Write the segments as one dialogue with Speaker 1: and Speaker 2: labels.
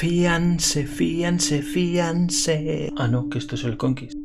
Speaker 1: Fíanse, fíanse, fíanse. Ah, no, que esto es el Conquist.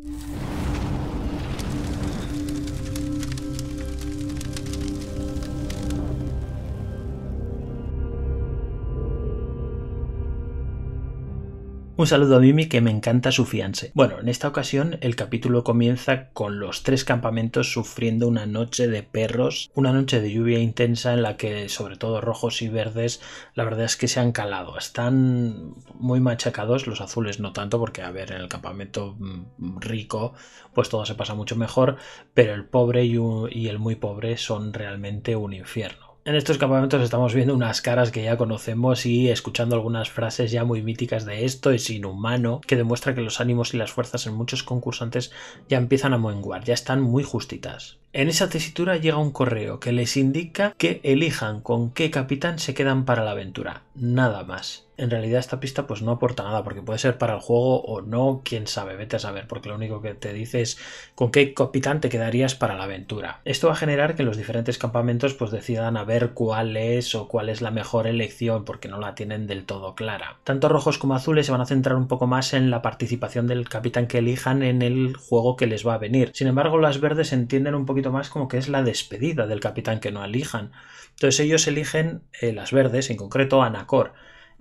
Speaker 1: Un saludo a Mimi que me encanta su fiance. Bueno, en esta ocasión el capítulo comienza con los tres campamentos sufriendo una noche de perros, una noche de lluvia intensa en la que sobre todo rojos y verdes la verdad es que se han calado. Están muy machacados, los azules no tanto porque a ver, en el campamento mm, rico pues todo se pasa mucho mejor, pero el pobre y el muy pobre son realmente un infierno en estos campamentos estamos viendo unas caras que ya conocemos y escuchando algunas frases ya muy míticas de esto es inhumano, que demuestra que los ánimos y las fuerzas en muchos concursantes ya empiezan a menguar, ya están muy justitas. En esa tesitura llega un correo que les indica que elijan con qué capitán se quedan para la aventura, nada más en realidad esta pista pues no aporta nada, porque puede ser para el juego o no, quién sabe, vete a saber, porque lo único que te dice es con qué capitán te quedarías para la aventura. Esto va a generar que los diferentes campamentos pues decidan a ver cuál es o cuál es la mejor elección, porque no la tienen del todo clara. Tanto rojos como azules se van a centrar un poco más en la participación del capitán que elijan en el juego que les va a venir. Sin embargo, las verdes entienden un poquito más como que es la despedida del capitán que no elijan. Entonces ellos eligen, eh, las verdes, en concreto Anacor,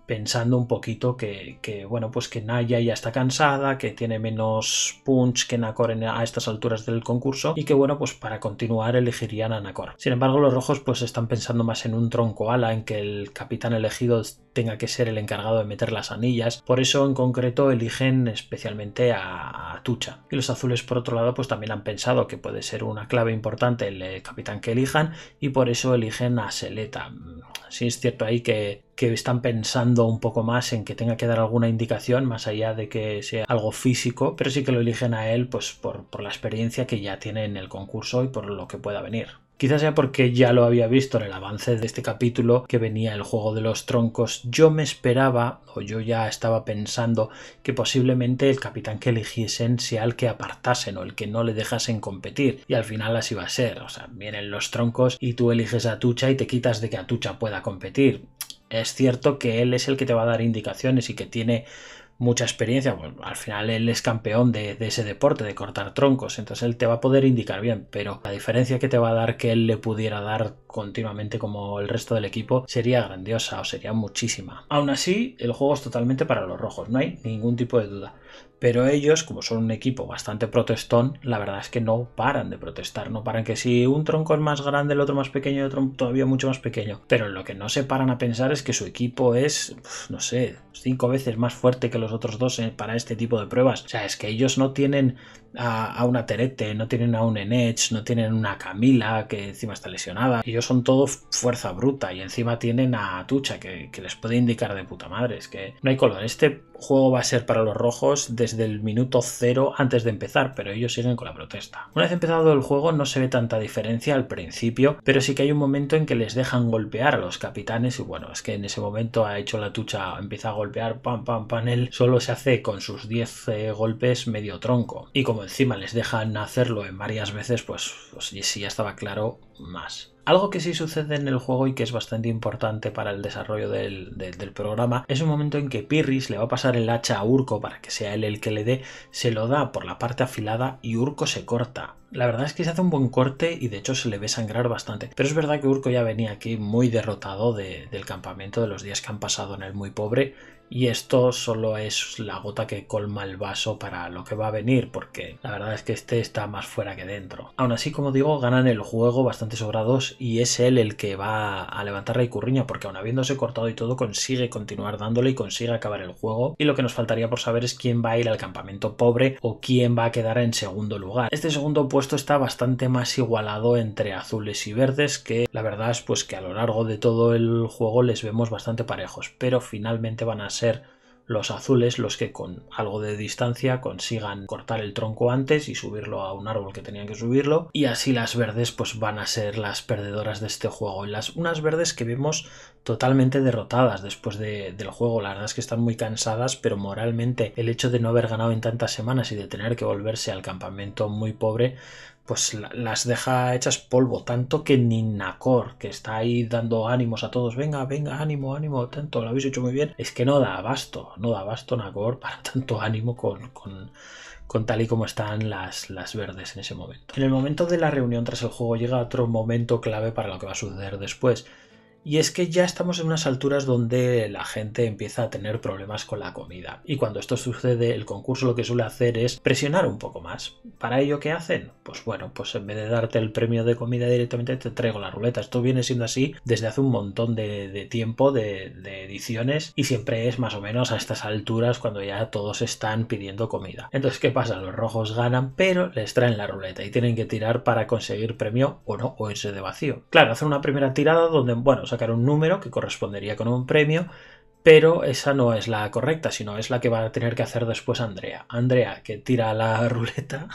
Speaker 1: pensando un poquito que, bueno, pues que Naya ya está cansada, que tiene menos punch que Nakor a estas alturas del concurso y que, bueno, pues para continuar elegirían a Nakor. Sin embargo, los rojos pues están pensando más en un tronco ala en que el capitán elegido tenga que ser el encargado de meter las anillas. Por eso en concreto eligen especialmente a, Tucha. Y los azules por otro lado pues también han pensado que puede ser una clave importante el, eh, capitán que elijan y por eso eligen a Seleta. Mm, sí es cierto ahí que que están pensando un poco más en que tenga que dar alguna indicación, más allá de que sea algo físico, pero sí que lo eligen a él pues por la experiencia que ya tiene en el concurso y por lo que pueda venir. Quizás sea porque ya lo había visto en el avance de este capítulo que venía el juego de los troncos. Yo me esperaba, o yo ya estaba pensando, que posiblemente el capitán que eligiesen sea el que apartasen o el que no le dejasen competir. Y al final así va a ser. O sea, vienen los troncos y tú eliges a Tucha y te quitas de que a tucha pueda competir. Es cierto que él es el que te va a dar indicaciones y que tiene mucha experiencia. Pues, al final él es campeón de, de, ese deporte, de cortar troncos, entonces él te va a poder indicar bien, pero la diferencia que te va a dar que él le pudiera dar continuamente como el resto del equipo sería grandiosa o sería muchísima. Aún así, el juego es totalmente para los rojos, no hay ningún tipo de duda. Pero ellos, como son un equipo bastante protestón, la verdad es que no paran de protestar, no paran que si un tronco es más grande, el otro más pequeño, el otro todavía mucho más pequeño. Pero lo que no se paran a pensar es que su equipo es, no sé, cinco veces más fuerte que los otros dos eh, para este tipo de pruebas. O sea, es que ellos no tienen a, una Terete, no tienen a un Enech, no tienen una Camila que encima está lesionada. Ellos son todo fuerza bruta y encima tienen a Tucha que, que les puede indicar de puta madre. Es que no hay color. Este juego va a ser para los rojos desde el minuto cero antes de empezar, pero ellos siguen con la protesta. Una vez empezado el juego no se ve tanta diferencia al principio, pero sí que hay un momento en que les dejan golpear a los capitanes y bueno, es que en ese momento ha hecho la tucha, empieza a golpear, pam, pam, pam, él solo se hace con sus 10 eh, golpes medio tronco. Y como encima les dejan hacerlo en varias veces, pues, pues si ya estaba claro más. Algo que sí sucede en el juego y que es bastante importante para el desarrollo del, programa es un momento en que Pirris le va a pasar el hacha a Urco para que sea él el que le dé, se lo da por la parte afilada y Urco se corta. La verdad es que se hace un buen corte y de hecho se le ve sangrar bastante, pero es verdad que Urco ya venía aquí muy derrotado del campamento, de los días que han pasado en el muy pobre y esto solo es la gota que colma el vaso para lo que va a venir, porque la verdad es que este está más fuera que dentro. Aún así, como digo, ganan el juego bastante sobrados y es él el que va a levantar la Icurriña, porque aún habiéndose cortado y todo, consigue continuar dándole y consigue acabar el juego. Y lo que nos faltaría por saber es quién va a ir al campamento pobre o quién va a quedar en segundo lugar. Este segundo puesto está bastante más igualado entre azules y verdes, que la verdad es pues que a lo largo de todo el juego les vemos bastante parejos, pero finalmente van a ser ser los azules los que con algo de distancia consigan cortar el tronco antes y subirlo a un árbol que tenían que subirlo y así las verdes pues van a ser las perdedoras de este juego y las unas verdes que vemos totalmente derrotadas después del juego la verdad es que están muy cansadas pero moralmente el hecho de no haber ganado en tantas semanas y de tener que volverse al campamento muy pobre pues las deja hechas polvo, tanto que ni Nacor, que está ahí dando ánimos a todos, venga, venga, ánimo, ánimo, tanto, lo habéis hecho muy bien, es que no da abasto, no da abasto Nacor para tanto ánimo con, con, con tal y como están las, las verdes en ese momento. En el momento de la reunión tras el juego llega otro momento clave para lo que va a suceder después, y es que ya estamos en unas alturas donde la gente empieza a tener problemas con la comida. Y cuando esto sucede, el concurso lo que suele hacer es presionar un poco más. ¿Para ello qué hacen? Pues bueno, pues en vez de darte el premio de comida directamente, te traigo la ruleta. Esto viene siendo así desde hace un montón de, tiempo, de, de ediciones, y siempre es más o menos a estas alturas cuando ya todos están pidiendo comida. Entonces, ¿qué pasa? Los rojos ganan, pero les traen la ruleta y tienen que tirar para conseguir premio o no, o irse de vacío. Claro, hacen una primera tirada donde, bueno, sacar un número que correspondería con un premio, pero esa no es la correcta, sino es la que va a tener que hacer después Andrea. Andrea que tira la ruleta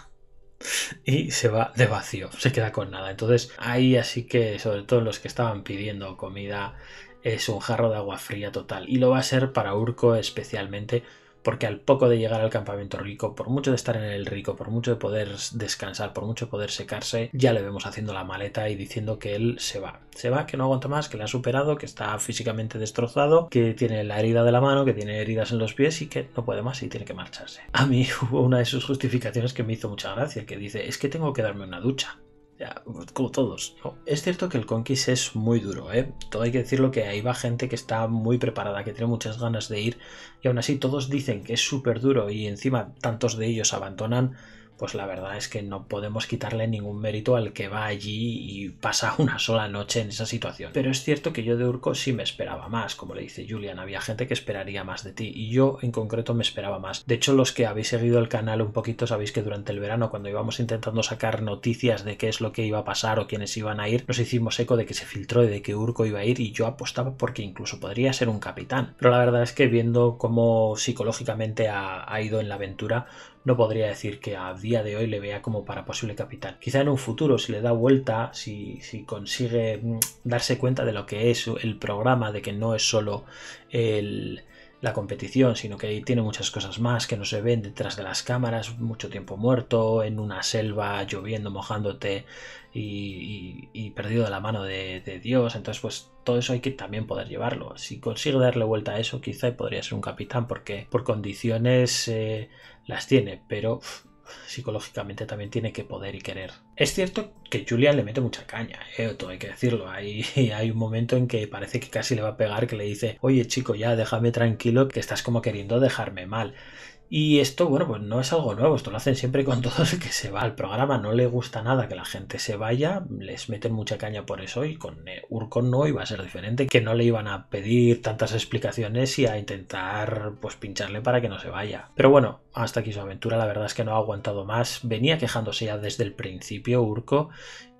Speaker 1: y se va de vacío, se queda con nada. Entonces ahí así que sobre todo los que estaban pidiendo comida es un jarro de agua fría total y lo va a ser para Urco especialmente porque al poco de llegar al campamento rico, por mucho de estar en el rico, por mucho de poder descansar, por mucho de poder secarse, ya le vemos haciendo la maleta y diciendo que él se va. Se va, que no aguanta más, que le ha superado, que está físicamente destrozado, que tiene la herida de la mano, que tiene heridas en los pies y que no puede más y tiene que marcharse. A mí hubo una de sus justificaciones que me hizo mucha gracia, que dice, es que tengo que darme una ducha. Ya, como todos. Es cierto que el Conquist es muy duro, ¿eh? Todo hay que decirlo que ahí va gente que está muy preparada, que tiene muchas ganas de ir, y aún así todos dicen que es súper duro y encima tantos de ellos abandonan pues la verdad es que no podemos quitarle ningún mérito al que va allí y pasa una sola noche en esa situación. Pero es cierto que yo de Urco sí me esperaba más, como le dice Julian, había gente que esperaría más de ti y yo en concreto me esperaba más. De hecho, los que habéis seguido el canal un poquito sabéis que durante el verano, cuando íbamos intentando sacar noticias de qué es lo que iba a pasar o quiénes iban a ir, nos hicimos eco de que se filtró y de que Urco iba a ir y yo apostaba porque incluso podría ser un capitán. Pero la verdad es que viendo cómo psicológicamente ha, ha ido en la aventura, no podría decir que a día de hoy le vea como para posible capital. Quizá en un futuro, si le da vuelta, si, si consigue mm, darse cuenta de lo que es el programa, de que no es solo el la competición, sino que tiene muchas cosas más que no se ven detrás de las cámaras, mucho tiempo muerto, en una selva, lloviendo, mojándote y, y, perdido de la mano de, Dios. Entonces, pues todo eso hay que también poder llevarlo. Si consigue darle vuelta a eso, quizá podría ser un capitán, porque por condiciones eh, las tiene, pero psicológicamente también tiene que poder y querer. Es cierto que Julian le mete mucha caña, ¿eh? hay que decirlo. Hay, hay un momento en que parece que casi le va a pegar, que le dice, oye chico, ya déjame tranquilo, que estás como queriendo dejarme mal. Y esto, bueno, pues no es algo nuevo, esto lo hacen siempre con todos los que se va al programa, no le gusta nada que la gente se vaya, les meten mucha caña por eso y con eh, Urcon no iba a ser diferente, que no le iban a pedir tantas explicaciones y a intentar pues pincharle para que no se vaya. Pero bueno, hasta aquí su aventura, la verdad es que no ha aguantado más. Venía quejándose ya desde el principio Urco,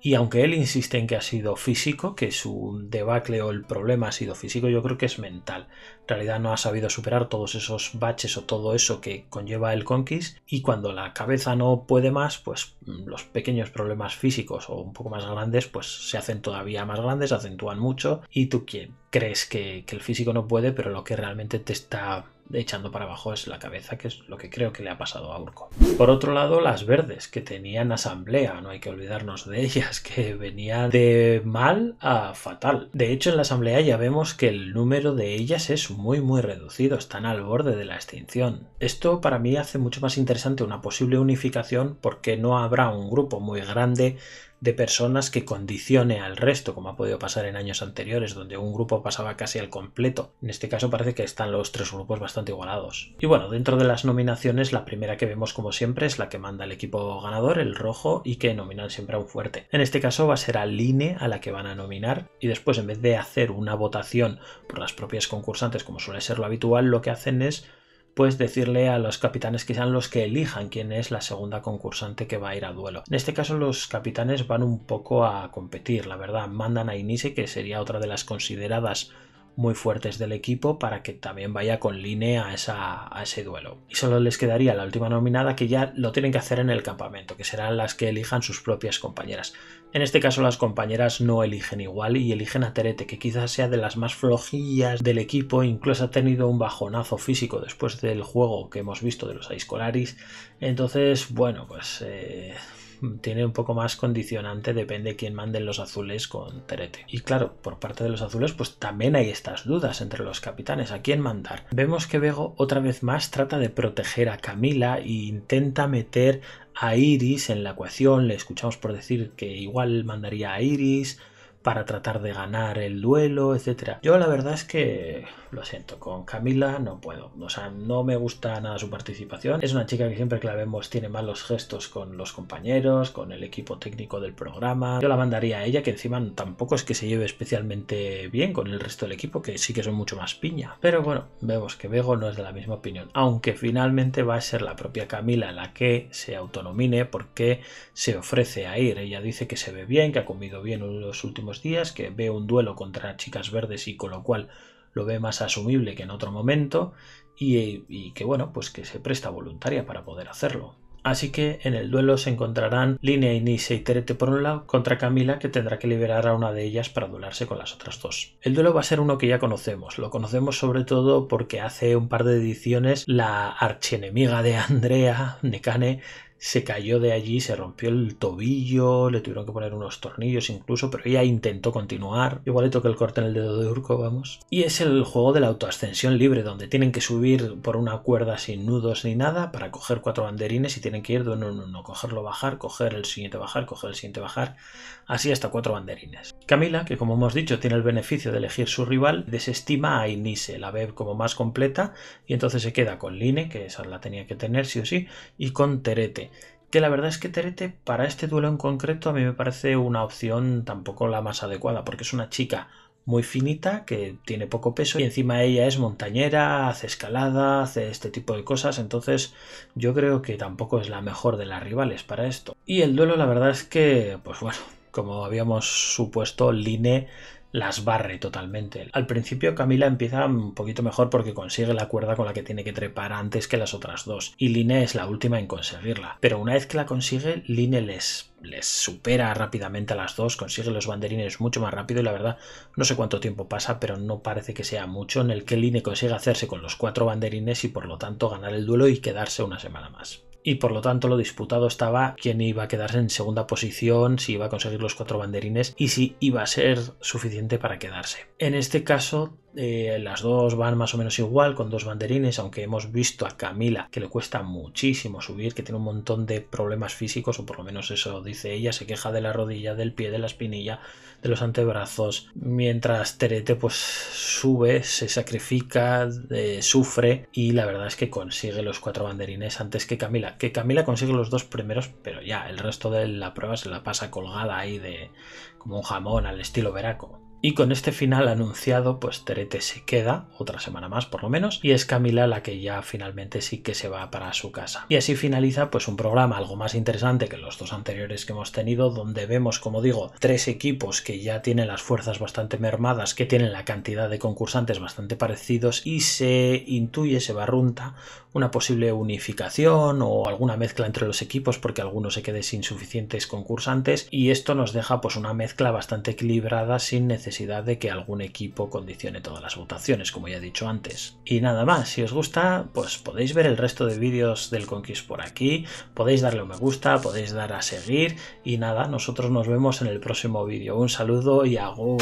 Speaker 1: y aunque él insiste en que ha sido físico, que su debacle o el problema ha sido físico, yo creo que es mental. En realidad no ha sabido superar todos esos baches o todo eso que conlleva el conquist, y cuando la cabeza no puede más, pues mm, los pequeños problemas físicos o un poco más grandes, pues se hacen todavía más grandes, acentúan mucho, y tú ¿quién? crees que el físico no puede, pero lo que realmente te está de echando para abajo es la cabeza, que es lo que creo que le ha pasado a Urco. Por otro lado, las verdes, que tenían asamblea, no hay que olvidarnos de ellas, que venían de mal a fatal. De hecho, en la asamblea ya vemos que el número de ellas es muy muy reducido, están al borde de la extinción. Esto para mí hace mucho más interesante una posible unificación porque no habrá un grupo muy grande de personas que condicione al resto, como ha podido pasar en años anteriores, donde un grupo pasaba casi al completo. En este caso parece que están los tres grupos bastante igualados. Y bueno, dentro de las nominaciones, la primera que vemos como siempre es la que manda el equipo ganador, el rojo, y que nominan siempre a un fuerte. En este caso va a ser a INE a la que van a nominar, y después en vez de hacer una votación por las propias concursantes, como suele ser lo habitual, lo que hacen es pues decirle a los capitanes que sean los que elijan quién es la segunda concursante que va a ir a duelo. En este caso los capitanes van un poco a competir, la verdad, mandan a Inise que sería otra de las consideradas muy fuertes del equipo para que también vaya con línea a, ese duelo. Y solo les quedaría la última nominada que ya lo tienen que hacer en el campamento, que serán las que elijan sus propias compañeras. En este caso las compañeras no eligen igual y eligen a Terete, que quizás sea de las más flojillas del equipo, incluso ha tenido un bajonazo físico después del juego que hemos visto de los Aiscolaris. Entonces, bueno, pues... Eh, tiene un poco más condicionante, depende quién manden los azules con Terete. Y claro, por parte de los azules, pues también hay estas dudas entre los capitanes, a quién mandar. Vemos que Bego otra vez más trata de proteger a Camila e intenta meter a Iris en la ecuación, le escuchamos por decir que igual mandaría a Iris, para tratar de ganar el duelo, etcétera. Yo la verdad es que lo siento, con Camila no puedo. O sea, no me gusta nada su participación. Es una chica que siempre que la vemos tiene malos gestos con los compañeros, con el equipo técnico del programa. Yo la mandaría a ella, que encima tampoco es que se lleve especialmente bien con el resto del equipo, que sí que son mucho más piña. Pero bueno, vemos que Bego no es de la misma opinión. Aunque finalmente va a ser la propia Camila la que se autonomine porque se ofrece a ir. Ella dice que se ve bien, que ha comido bien los últimos días, que ve un duelo contra Chicas Verdes y con lo cual lo ve más asumible que en otro momento y, que bueno, pues que se presta voluntaria para poder hacerlo. Así que en el duelo se encontrarán Linea Nisa y Terete por un lado contra Camila que tendrá que liberar a una de ellas para duelarse con las otras dos. El duelo va a ser uno que ya conocemos, lo conocemos sobre todo porque hace un par de ediciones la archienemiga de Andrea, Nekane, se cayó de allí, se rompió el tobillo, le tuvieron que poner unos tornillos incluso, pero ella intentó continuar. Igual le el corte en el dedo de Urco, vamos. Y es el juego de la autoascensión libre, donde tienen que subir por una cuerda sin nudos ni nada para coger cuatro banderines y tienen que ir de uno en uno, cogerlo, bajar, coger el siguiente, bajar, coger el siguiente, bajar, así hasta cuatro banderines. Camila, que como hemos dicho tiene el beneficio de elegir su rival, desestima a Inise, la ve como más completa y entonces se queda con Line, que esa la tenía que tener sí o sí, y con Terete que la verdad es que Terete para este duelo en concreto a mí me parece una opción tampoco la más adecuada, porque es una chica muy finita, que tiene poco peso, y encima ella es montañera, hace escalada, hace este tipo de cosas, entonces yo creo que tampoco es la mejor de las rivales para esto. Y el duelo la verdad es que, pues bueno, como habíamos supuesto, Line las barre totalmente. Al principio Camila empieza un poquito mejor porque consigue la cuerda con la que tiene que trepar antes que las otras dos, y Line es la última en conseguirla. Pero una vez que la consigue, Line les supera rápidamente a las dos, consigue los banderines mucho más rápido y la verdad no sé cuánto tiempo pasa, pero no parece que sea mucho en el que Line consigue hacerse con los cuatro banderines y por lo tanto ganar el duelo y quedarse una semana más y por lo tanto lo disputado estaba quién iba a quedarse en segunda posición, si iba a conseguir los cuatro banderines y si iba a ser suficiente para quedarse. En este caso eh, las dos van más o menos igual, con dos banderines, aunque hemos visto a Camila que le cuesta muchísimo subir, que tiene un montón de problemas físicos, o por lo menos eso dice ella, se queja de la rodilla, del pie, de la espinilla, de los antebrazos, mientras Terete pues sube, se sacrifica, eh, sufre y la verdad es que consigue los cuatro banderines antes que Camila, que Camila consigue los dos primeros, pero ya el resto de la prueba se la pasa colgada ahí de como un jamón al estilo veraco. Y con este final anunciado, pues Terete se queda, otra semana más por lo menos, y es Camila la que ya finalmente sí que se va para su casa. Y así finaliza pues un programa algo más interesante que los dos anteriores que hemos tenido, donde vemos, como digo, tres equipos que ya tienen las fuerzas bastante mermadas, que tienen la cantidad de concursantes bastante parecidos y se intuye, se barrunta una posible unificación o alguna mezcla entre los equipos porque algunos se quede sin suficientes concursantes y esto nos deja pues una mezcla bastante equilibrada sin necesidad de que algún equipo condicione todas las votaciones, como ya he dicho antes. Y nada más, si os gusta, pues podéis ver el resto de vídeos del Conquist por aquí, podéis darle un me gusta, podéis dar a seguir y nada, nosotros nos vemos en el próximo vídeo. Un saludo y hago...